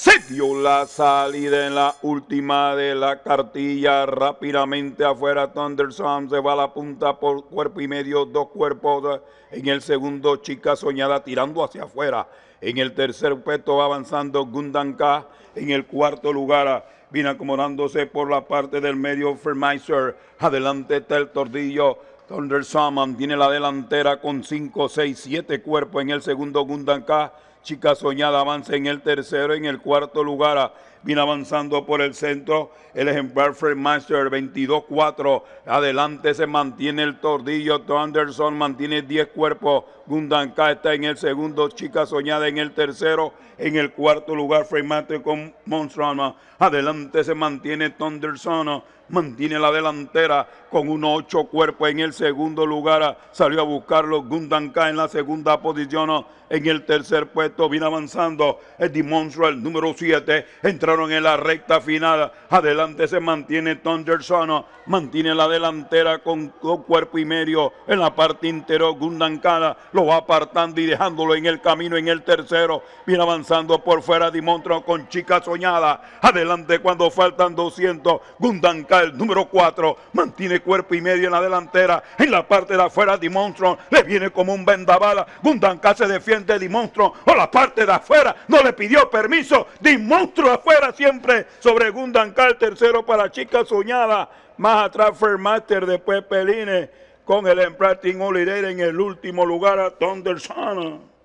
Se dio la salida en la última de la cartilla. Rápidamente afuera Thunderstorm se va a la punta por cuerpo y medio, dos cuerpos. Eh, en el segundo, Chica Soñada tirando hacia afuera. En el tercer puesto va avanzando Gundanka. En el cuarto lugar eh, viene acomodándose por la parte del medio Firmizer Adelante está el tordillo. Thunder Sam tiene la delantera con 5, 6, 7 cuerpos. En el segundo, Gundanka. Chica Soñada avanza en el tercero, en el cuarto lugar. Ah, viene avanzando por el centro el ejemplar fremaster Master, 22-4. Adelante se mantiene el tordillo. Thunderson mantiene 10 cuerpos. Gundanka está en el segundo. Chica Soñada en el tercero. En el cuarto lugar, fremaster con Monstrama. Ah, adelante se mantiene Thunderson ah, mantiene la delantera con unos 8 cuerpos en el segundo lugar. Salió a buscarlo Gundanka en la segunda posición. En el tercer puesto viene avanzando. El monstruo número 7. Entraron en la recta final. Adelante se mantiene Thunderson. Mantiene la delantera con, cuerpo y medio. En la parte interior, Gundankara lo va apartando y dejándolo en el camino en el tercero. Viene avanzando por fuera monstruo con chica soñada. Adelante cuando faltan 200. Gundankara, el número 4. Mantiene cuerpo y medio en la delantera. En la parte de afuera, monstruo le viene como un vendaval. Gundankara se defiende el ¡Hola! parte de afuera, no le pidió permiso. de monstruo afuera siempre sobre Gundancal, tercero para Chica Soñada, más atrás Fermaster, después Peline, con el Emprating Oliver en el último lugar a Thunder Sana